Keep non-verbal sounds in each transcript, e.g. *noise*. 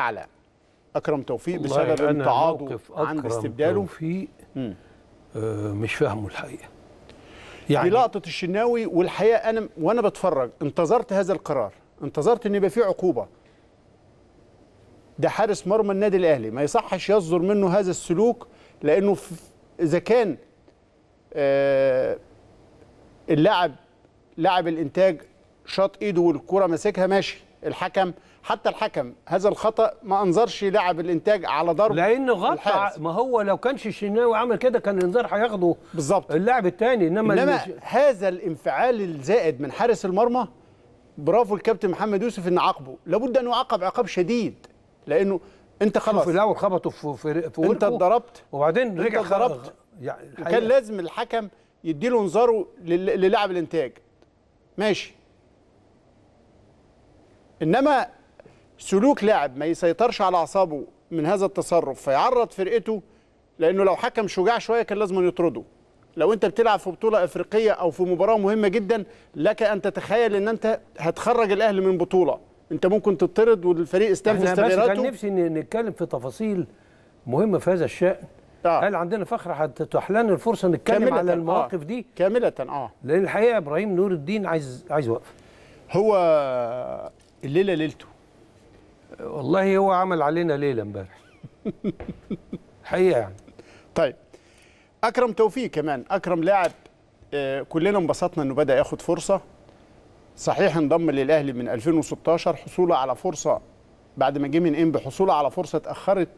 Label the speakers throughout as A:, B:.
A: أعلى أكرم توفيق بسبب تعاطف عند استبداله توفيق آه مش فاهمه الحقيقة يعني دي لقطة الشناوي والحقيقة أنا وأنا بتفرج انتظرت هذا القرار انتظرت إن يبقى فيه عقوبة ده حارس مرمى النادي الأهلي ما يصحش يصدر منه هذا السلوك لأنه إذا كان آه اللاعب لاعب الإنتاج شاط إيده والكرة ماسكها ماشي الحكم حتى الحكم هذا الخطا ما انظرش لعب الانتاج على ضرب لانه غطى
B: ما هو لو كانش الشناوي عمل كده كان
A: الانذار هياخده بالظبط اللاعب الثاني انما, إنما هذا الانفعال الزائد من حارس المرمى برافو الكابتن محمد يوسف ان عاقبه لابد ان يعاقب عقاب شديد لانه انت خلاص في الاول خبطه في في, في انت اتضربت وبعدين رجع ضربت يعني كان لازم الحكم يديله انذاره للاعب الانتاج ماشي انما سلوك لاعب ما يسيطرش على اعصابه من هذا التصرف فيعرض فرقته لانه لو حكم شجاع شويه كان لازم يطرده لو انت بتلعب في بطوله افريقيه او في مباراه مهمه جدا لك ان تتخيل ان انت هتخرج الاهلي من بطوله انت ممكن تطرد والفريق استنفذ تغييراته كان
B: نفسي نتكلم في تفاصيل مهمه في هذا الشأن آه. هل عندنا فخر لنا الفرصه نتكلم كاملة على المواقف آه. دي كامله اه لان الحقيقه ابراهيم نور الدين عايز عايز وقفه هو الليله ليلته والله هو
A: عمل علينا ليله امبارح *laughs* حقيقه يعني طيب اكرم توفيق كمان اكرم لاعب آه، كلنا انبسطنا انه بدا ياخد فرصه صحيح انضم للاهلي من 2016 حصوله على فرصه بعد ما جه من انبي حصوله على فرصه اتاخرت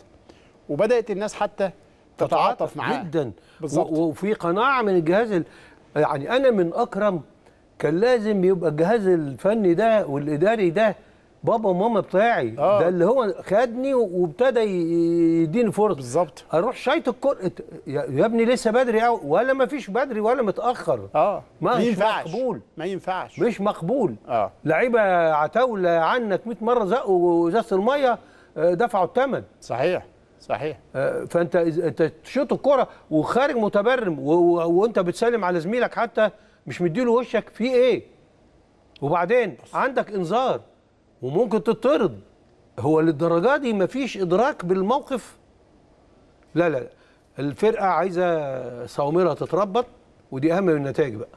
A: وبدات الناس حتى تتعاطف معاه جدا
B: بالظبط وفي قناعه من الجهاز يعني انا من اكرم كان لازم يبقى الجهاز الفني ده والاداري ده بابا وماما بتاعي آه. ده اللي هو خدني وابتدى يديني فرصه بالظبط اروح شايط الكره يا ابني لسه بدري قوي ولا ما فيش بدري ولا متاخر اه ما ينفعش مقبول ما ينفعش مش مقبول اه لعيبه عتاوله عنك 100 مره زقوا ازازه الميه آه، دفعوا الثمن صحيح صحيح آه، فانت انت تشوط الكره وخارج متبرم وانت بتسلم على زميلك حتى مش مديله وشك في ايه وبعدين عندك انذار وممكن تطرد هو للدرجه دي مفيش ادراك بالموقف لا لا الفرقه عايزه صواميرها تتربط ودي اهم من النتائج بقى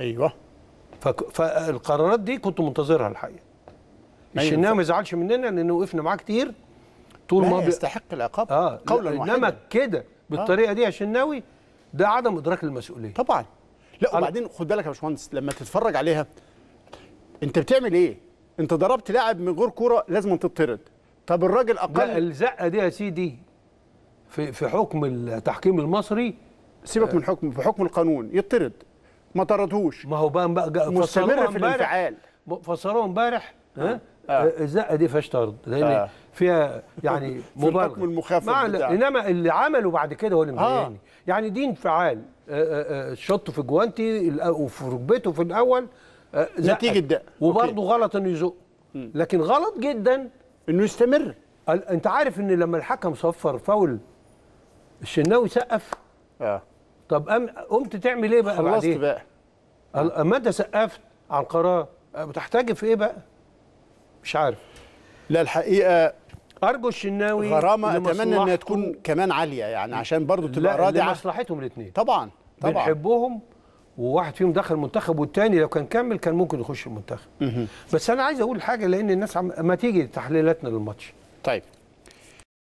B: ايوه فالقرارات دي كنت منتظرها الحقيقه أيوة الشناوي ما يزعلش مننا لان وقفنا معاه كتير
A: طول ما يستحق
B: العقاب آه قولا واحدا انما كده بالطريقه آه. دي يا شناوي
A: ده عدم ادراك المسؤوليه طبعا لا وبعدين خد بالك يا باشمهندس لما تتفرج عليها انت بتعمل ايه انت ضربت لاعب من غير كوره لازم تطرد طب الراجل اقل لا الزقه دي يا سيدي في في حكم التحكيم المصري سيبك آه، من حكم في حكم القانون يطرد ما طردهوش ما هو بقى, بقى مستمر في الانفعال
B: فسروه امبارح ها آه. آه. الزقه دي فيهاش طرد لان آه. فيها يعني مبالغه *laughs* في الحكم انما اللي عمله بعد كده هو اللي آه. يعني دي انفعال آه، شطه في جوانتي وفي ركبته في الاول نتيجه أه، ده وبرضه غلط انه يزق لكن غلط جدا انه يستمر أه. انت عارف ان لما الحكم صفر فاول الشناوي سقف اه طب أم قمت تعمل ايه بقى خلصت بقى اما أه. انت سقفت على القرار
A: بتحتاج في ايه بقى مش عارف لا الحقيقه ارجو الشناوي غرامه اتمنى انها تكون كمان عاليه يعني عشان برضه تبقى راضيه لمصلحتهم الاثنين
B: طبعا طبعا بنحبهم وواحد فيهم دخل المنتخب والتاني لو كان كمل كان ممكن يخش المنتخب بس انا عايز اقول حاجه لان الناس عم... ما تيجي تحليلاتنا للماتش طيب